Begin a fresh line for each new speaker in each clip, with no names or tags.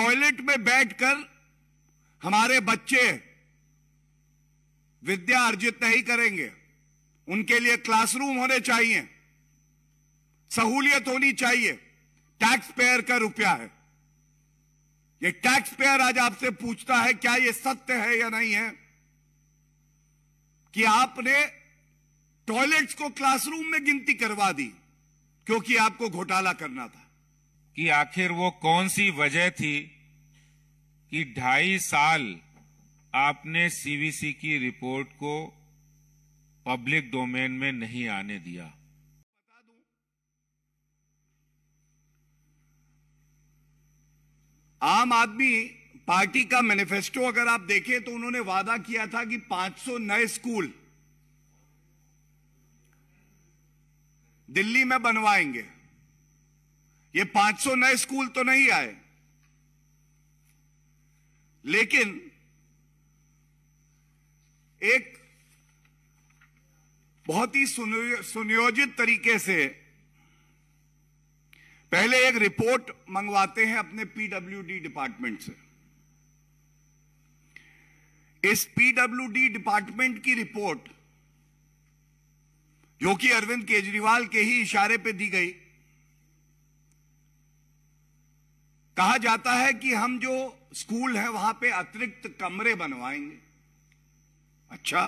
Toilet में बैठकर हमारे बच्चे विद्या अर्जित नहीं करेंगे उनके लिए क्लासरूम होने चाहिए सहूलियत होनी चाहिए टैक्स पेयर का रुपया है ये टैक्स पेयर आज आपसे पूछता है क्या ये सत्य है या नहीं है कि आपने टॉयलेट्स को क्लासरूम में गिनती करवा दी क्योंकि आपको घोटाला करना था
कि आखिर वो कौन सी वजह थी कि ढाई साल आपने सीवीसी की रिपोर्ट को पब्लिक डोमेन में नहीं आने दिया बता दूं
आम आदमी पार्टी का मैनिफेस्टो अगर आप देखें तो उन्होंने वादा किया था कि 500 नए स्कूल दिल्ली में बनवाएंगे ये 500 नए स्कूल तो नहीं आए लेकिन एक बहुत ही सुनियोजित तरीके से पहले एक रिपोर्ट मंगवाते हैं अपने पीडब्ल्यूडी डिपार्टमेंट से इस पीडब्ल्यूडी डिपार्टमेंट की रिपोर्ट जो कि अरविंद केजरीवाल के ही इशारे पे दी गई कहा जाता है कि हम जो स्कूल है वहां पे अतिरिक्त कमरे बनवाएंगे अच्छा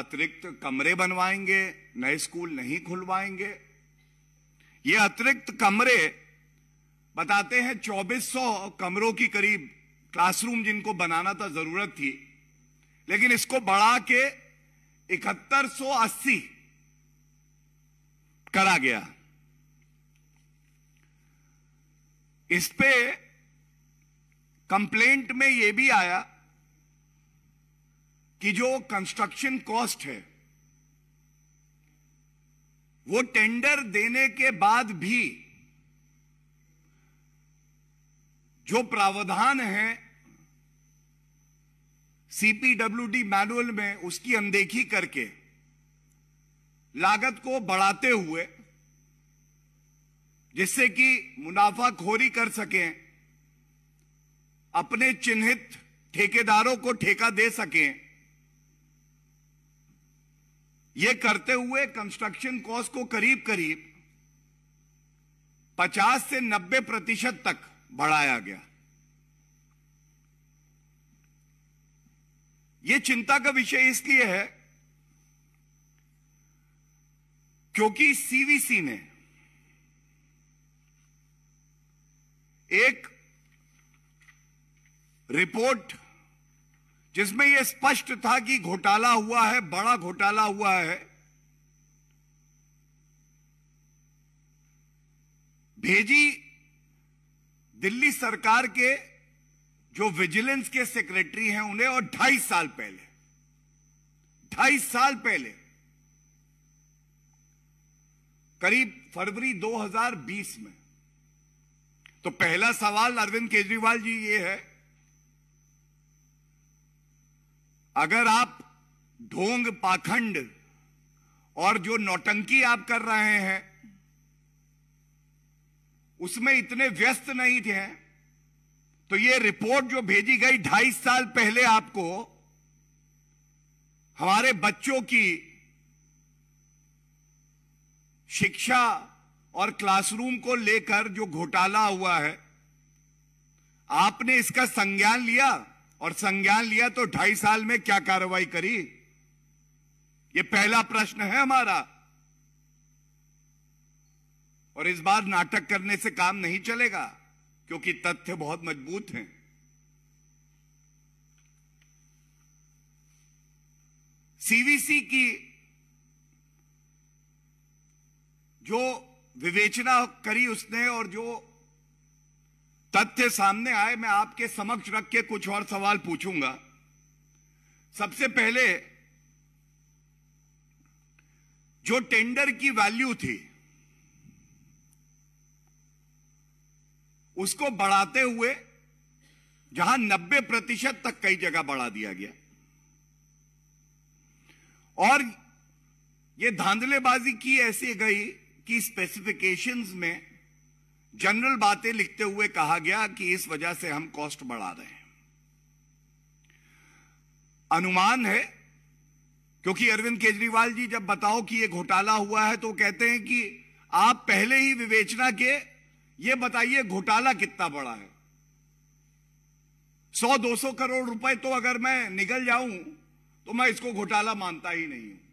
अतिरिक्त कमरे बनवाएंगे नए स्कूल नहीं खुलवाएंगे ये अतिरिक्त कमरे बताते हैं 2400 कमरों की करीब क्लासरूम जिनको बनाना था जरूरत थी लेकिन इसको बढ़ा के इकहत्तर करा गया इस पे कंप्लेंट में यह भी आया कि जो कंस्ट्रक्शन कॉस्ट है वो टेंडर देने के बाद भी जो प्रावधान है सीपीडब्ल्यूडी मैनुअल में उसकी अनदेखी करके लागत को बढ़ाते हुए जिससे कि मुनाफाखोरी कर सकें अपने चिन्हित ठेकेदारों को ठेका दे सकें ये करते हुए कंस्ट्रक्शन कॉस्ट को करीब करीब 50 से 90 प्रतिशत तक बढ़ाया गया यह चिंता का विषय इसलिए है क्योंकि सीवीसी ने एक रिपोर्ट जिसमें यह स्पष्ट था कि घोटाला हुआ है बड़ा घोटाला हुआ है भेजी दिल्ली सरकार के जो विजिलेंस के सेक्रेटरी हैं उन्हें और ढाई साल पहले ढाई साल पहले करीब फरवरी 2020 में तो पहला सवाल अरविंद केजरीवाल जी ये है अगर आप ढोंग पाखंड और जो नौटंकी आप कर रहे हैं उसमें इतने व्यस्त नहीं थे तो ये रिपोर्ट जो भेजी गई ढाई साल पहले आपको हमारे बच्चों की शिक्षा और क्लासरूम को लेकर जो घोटाला हुआ है आपने इसका संज्ञान लिया और संज्ञान लिया तो ढाई साल में क्या कार्रवाई करी ये पहला प्रश्न है हमारा और इस बार नाटक करने से काम नहीं चलेगा क्योंकि तथ्य बहुत मजबूत हैं सीवीसी की जो विवेचना करी उसने और जो तथ्य सामने आए मैं आपके समक्ष रख के कुछ और सवाल पूछूंगा सबसे पहले जो टेंडर की वैल्यू थी उसको बढ़ाते हुए जहां 90 प्रतिशत तक कई जगह बढ़ा दिया गया और ये धांधलेबाजी की ऐसी गई की स्पेसिफिकेशंस में जनरल बातें लिखते हुए कहा गया कि इस वजह से हम कॉस्ट बढ़ा रहे हैं अनुमान है क्योंकि अरविंद केजरीवाल जी जब बताओ कि यह घोटाला हुआ है तो कहते हैं कि आप पहले ही विवेचना के ये बताइए घोटाला कितना बड़ा है सौ दो सौ करोड़ रुपए तो अगर मैं निकल जाऊं तो मैं इसको घोटाला मानता ही नहीं हूं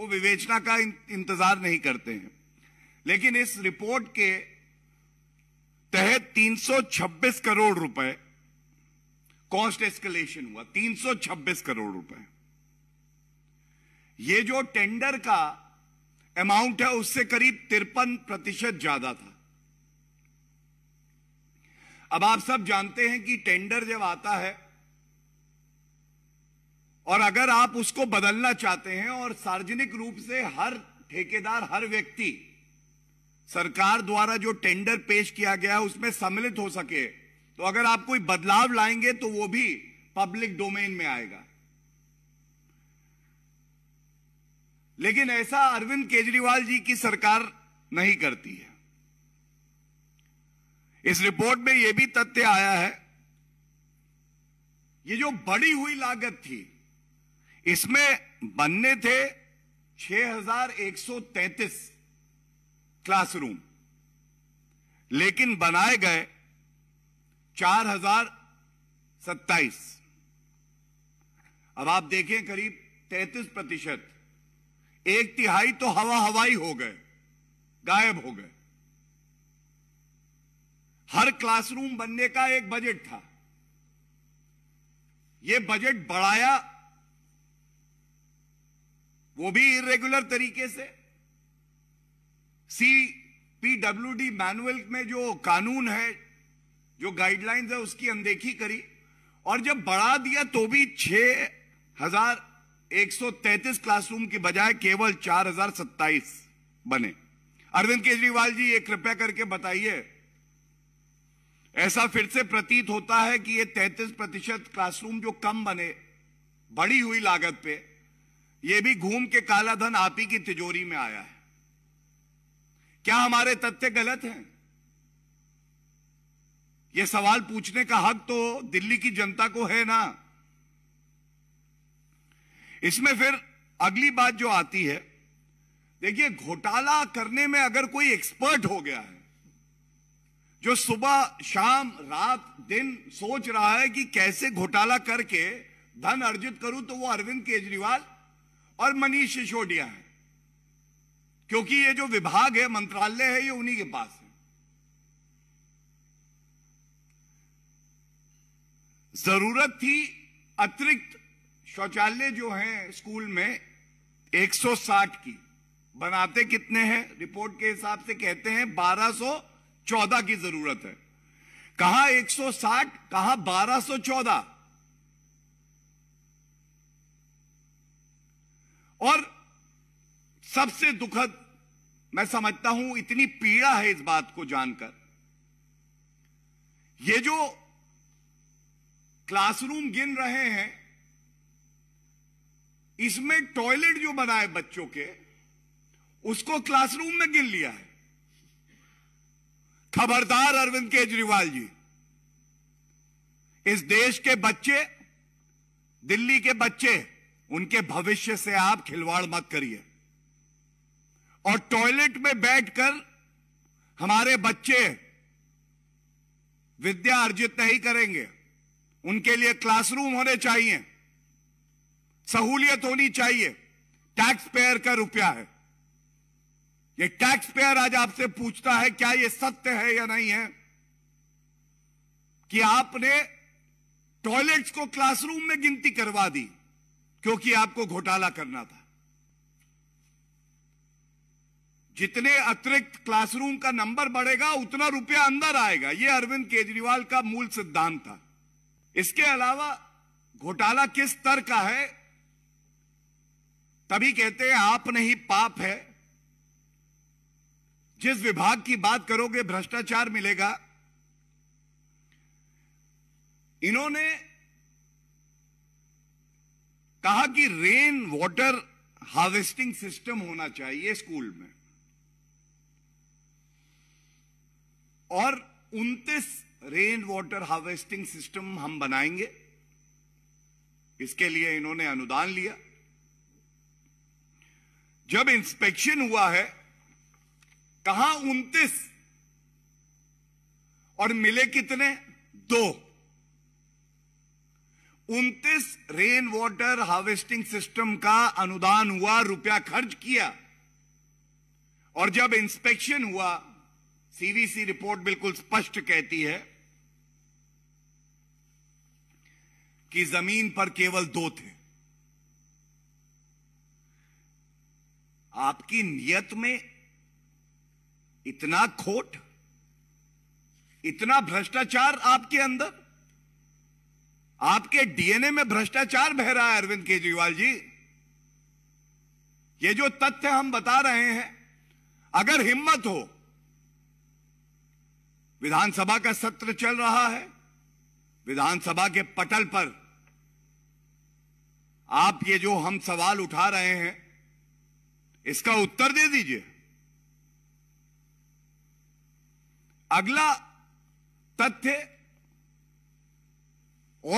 वो विवेचना का इंतजार नहीं करते हैं लेकिन इस रिपोर्ट के तहत 326 करोड़ रुपए कॉस्ट एस्केलेशन हुआ 326 करोड़ रुपए ये जो टेंडर का अमाउंट है उससे करीब तिरपन प्रतिशत ज्यादा था अब आप सब जानते हैं कि टेंडर जब आता है और अगर आप उसको बदलना चाहते हैं और सार्वजनिक रूप से हर ठेकेदार हर व्यक्ति सरकार द्वारा जो टेंडर पेश किया गया है उसमें सम्मिलित हो सके तो अगर आप कोई बदलाव लाएंगे तो वो भी पब्लिक डोमेन में आएगा लेकिन ऐसा अरविंद केजरीवाल जी की सरकार नहीं करती है इस रिपोर्ट में यह भी तथ्य आया है ये जो बड़ी हुई लागत थी इसमें बनने थे 6133 क्लासरूम लेकिन बनाए गए चार हजार सत्ताईस अब आप देखें करीब तैतीस प्रतिशत एक तिहाई तो हवा हवाई हो गए गायब हो गए हर क्लासरूम बनने का एक बजट था यह बजट बढ़ाया वो भी इरेगुलर तरीके से सी डी मैनुअल में जो कानून है जो गाइडलाइंस है उसकी अनदेखी करी और जब बढ़ा दिया तो भी छह हजार तैतीस क्लासरूम की बजाय केवल 4027 बने अरविंद केजरीवाल जी ये कृपया करके बताइए ऐसा फिर से प्रतीत होता है कि ये 33 प्रतिशत क्लासरूम जो कम बने बढ़ी हुई लागत पे ये भी घूम के काला धन आप ही की तिजोरी में आया है क्या हमारे तथ्य गलत हैं? यह सवाल पूछने का हक तो दिल्ली की जनता को है ना इसमें फिर अगली बात जो आती है देखिए घोटाला करने में अगर कोई एक्सपर्ट हो गया है जो सुबह शाम रात दिन सोच रहा है कि कैसे घोटाला करके धन अर्जित करूं तो वो अरविंद केजरीवाल और मनीष सिसोदिया है क्योंकि ये जो विभाग है मंत्रालय है ये उन्हीं के पास है जरूरत थी अतिरिक्त शौचालय जो है स्कूल में 160 की बनाते कितने हैं रिपोर्ट के हिसाब से कहते हैं 1214 की जरूरत है कहा 160 कहा 1214 और सबसे दुखद मैं समझता हूं इतनी पीड़ा है इस बात को जानकर ये जो क्लासरूम गिन रहे हैं इसमें टॉयलेट जो बनाए बच्चों के उसको क्लासरूम में गिन लिया है खबरदार अरविंद केजरीवाल जी इस देश के बच्चे दिल्ली के बच्चे उनके भविष्य से आप खिलवाड़ मत करिए और टॉयलेट में बैठकर हमारे बच्चे विद्या अर्जित नहीं करेंगे उनके लिए क्लासरूम होने चाहिए सहूलियत होनी चाहिए टैक्स पेयर का रुपया है ये टैक्स पेयर आज आपसे पूछता है क्या ये सत्य है या नहीं है कि आपने टॉयलेट्स को क्लासरूम में गिनती करवा दी क्योंकि आपको घोटाला करना था जितने अतिरिक्त क्लासरूम का नंबर बढ़ेगा उतना रुपया अंदर आएगा यह अरविंद केजरीवाल का मूल सिद्धांत था इसके अलावा घोटाला किस स्तर का है तभी कहते हैं आप नहीं पाप है जिस विभाग की बात करोगे भ्रष्टाचार मिलेगा इन्होंने कहा कि रेन वाटर हार्वेस्टिंग सिस्टम होना चाहिए स्कूल में और उनतीस रेन वाटर हार्वेस्टिंग सिस्टम हम बनाएंगे इसके लिए इन्होंने अनुदान लिया जब इंस्पेक्शन हुआ है कहा उन्तीस और मिले कितने दो उनतीस रेन वाटर हार्वेस्टिंग सिस्टम का अनुदान हुआ रुपया खर्च किया और जब इंस्पेक्शन हुआ सीवीसी रिपोर्ट बिल्कुल स्पष्ट कहती है कि जमीन पर केवल दो थे आपकी नियत में इतना खोट इतना भ्रष्टाचार आपके अंदर आपके डीएनए में भ्रष्टाचार बह रहा है अरविंद केजरीवाल जी ये जो तथ्य हम बता रहे हैं अगर हिम्मत हो विधानसभा का सत्र चल रहा है विधानसभा के पटल पर आप ये जो हम सवाल उठा रहे हैं इसका उत्तर दे दीजिए अगला तथ्य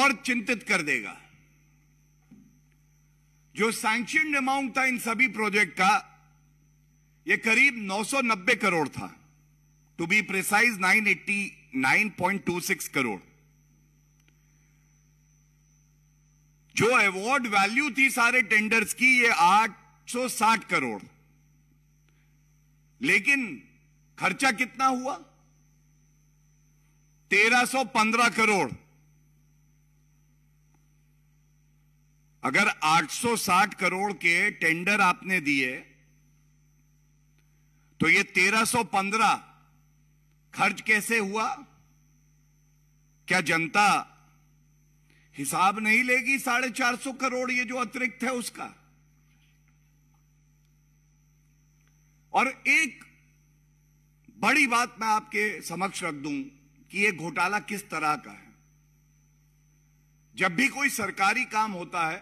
और चिंतित कर देगा जो सैंक्शन अमाउंट था इन सभी प्रोजेक्ट का यह करीब 990 करोड़ था नाइन पॉइंट टू 989.26 करोड़ जो अवार्ड वैल्यू थी सारे टेंडर्स की ये 860 करोड़ लेकिन खर्चा कितना हुआ 1315 करोड़ अगर 860 करोड़ के टेंडर आपने दिए तो ये 1315 खर्च कैसे हुआ क्या जनता हिसाब नहीं लेगी साढ़े चार सौ करोड़ ये जो अतिरिक्त है उसका और एक बड़ी बात मैं आपके समक्ष रख दूं कि ये घोटाला किस तरह का है जब भी कोई सरकारी काम होता है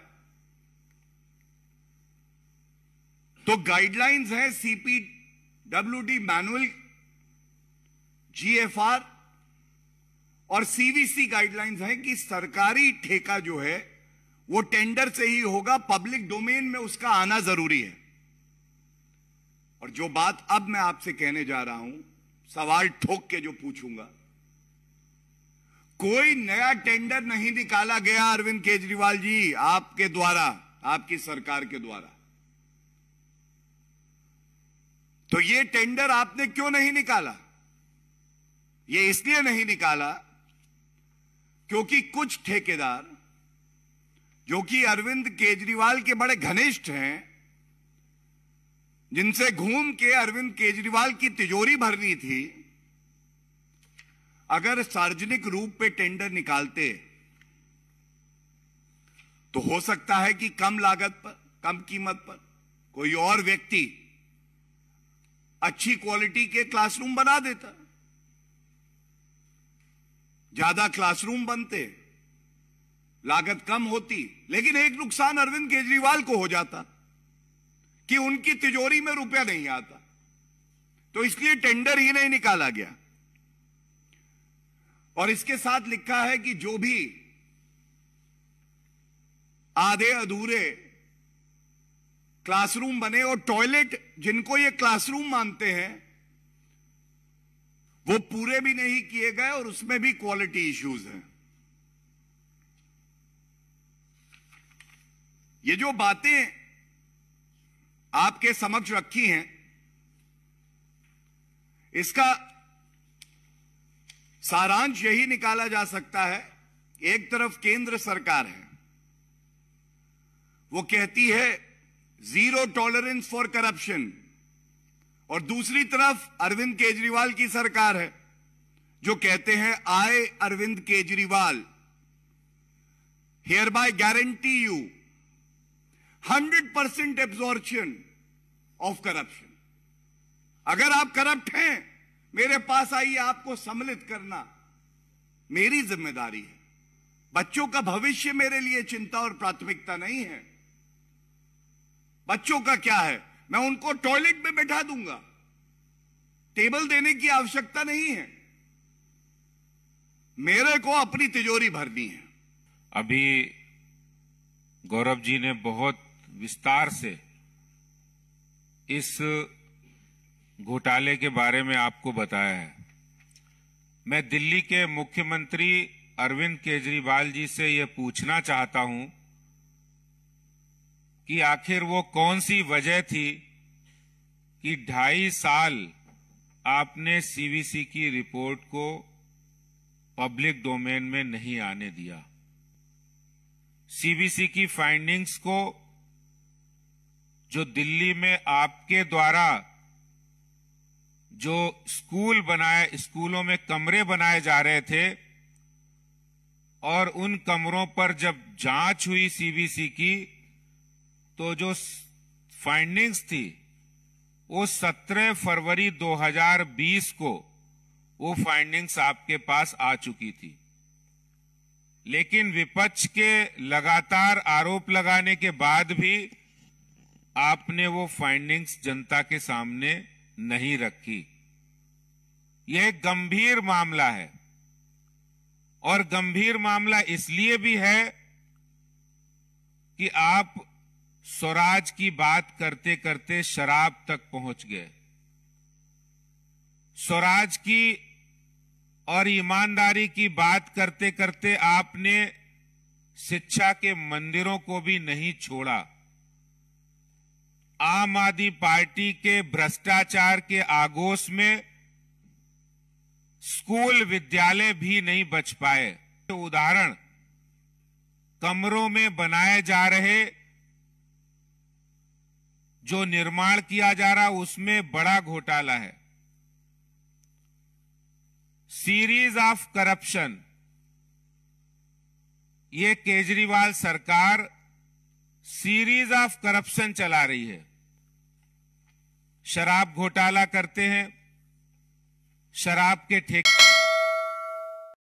तो गाइडलाइंस है CP W D manual GFR और सीवीसी गाइडलाइंस हैं कि सरकारी ठेका जो है वो टेंडर से ही होगा पब्लिक डोमेन में उसका आना जरूरी है और जो बात अब मैं आपसे कहने जा रहा हूं सवाल ठोक के जो पूछूंगा कोई नया टेंडर नहीं निकाला गया अरविंद केजरीवाल जी आपके द्वारा आपकी सरकार के द्वारा तो ये टेंडर आपने क्यों नहीं निकाला यह इसलिए नहीं निकाला क्योंकि कुछ ठेकेदार जो कि अरविंद केजरीवाल के बड़े घनिष्ठ हैं जिनसे घूम के अरविंद केजरीवाल की तिजोरी भरनी थी अगर सार्वजनिक रूप पे टेंडर निकालते तो हो सकता है कि कम लागत पर कम कीमत पर कोई और व्यक्ति अच्छी क्वालिटी के क्लासरूम बना देता ज्यादा क्लासरूम बनते लागत कम होती लेकिन एक नुकसान अरविंद केजरीवाल को हो जाता कि उनकी तिजोरी में रुपया नहीं आता तो इसलिए टेंडर ही नहीं निकाला गया और इसके साथ लिखा है कि जो भी आधे अधूरे क्लासरूम बने और टॉयलेट जिनको ये क्लासरूम मानते हैं वो पूरे भी नहीं किए गए और उसमें भी क्वालिटी इश्यूज हैं ये जो बातें आपके समक्ष रखी हैं इसका सारांश यही निकाला जा सकता है एक तरफ केंद्र सरकार है वो कहती है जीरो टॉलरेंस फॉर करप्शन और दूसरी तरफ अरविंद केजरीवाल की सरकार है जो कहते हैं आए Arvind Kejriwal here by guarantee you hundred percent absorption of corruption अगर आप करप्ट हैं मेरे पास आइए आपको सम्मिलित करना मेरी जिम्मेदारी है बच्चों का भविष्य मेरे लिए चिंता और प्राथमिकता नहीं है बच्चों का क्या है मैं उनको टॉयलेट में बैठा दूंगा टेबल देने की आवश्यकता नहीं है मेरे
को अपनी तिजोरी भरनी है अभी गौरव जी ने बहुत विस्तार से इस घोटाले के बारे में आपको बताया है मैं दिल्ली के मुख्यमंत्री अरविंद केजरीवाल जी से यह पूछना चाहता हूं कि आखिर वो कौन सी वजह थी कि ढाई साल आपने सीवीसी की रिपोर्ट को पब्लिक डोमेन में नहीं आने दिया सीबीसी की फाइंडिंग्स को जो दिल्ली में आपके द्वारा जो स्कूल बनाए स्कूलों में कमरे बनाए जा रहे थे और उन कमरों पर जब जांच हुई सीबीसी की तो जो फाइंडिंग्स थी वो 17 फरवरी 2020 को वो फाइंडिंग्स आपके पास आ चुकी थी लेकिन विपक्ष के लगातार आरोप लगाने के बाद भी आपने वो फाइंडिंग्स जनता के सामने नहीं रखी यह गंभीर मामला है और गंभीर मामला इसलिए भी है कि आप स्वराज की बात करते करते शराब तक पहुंच गए स्वराज की और ईमानदारी की बात करते करते आपने शिक्षा के मंदिरों को भी नहीं छोड़ा आम आदमी पार्टी के भ्रष्टाचार के आगोश में स्कूल विद्यालय भी नहीं बच पाए तो उदाहरण कमरों में बनाए जा रहे जो निर्माण किया जा रहा उसमें बड़ा घोटाला है सीरीज ऑफ करप्शन ये केजरीवाल सरकार सीरीज ऑफ करप्शन चला रही है शराब घोटाला करते हैं शराब के ठेके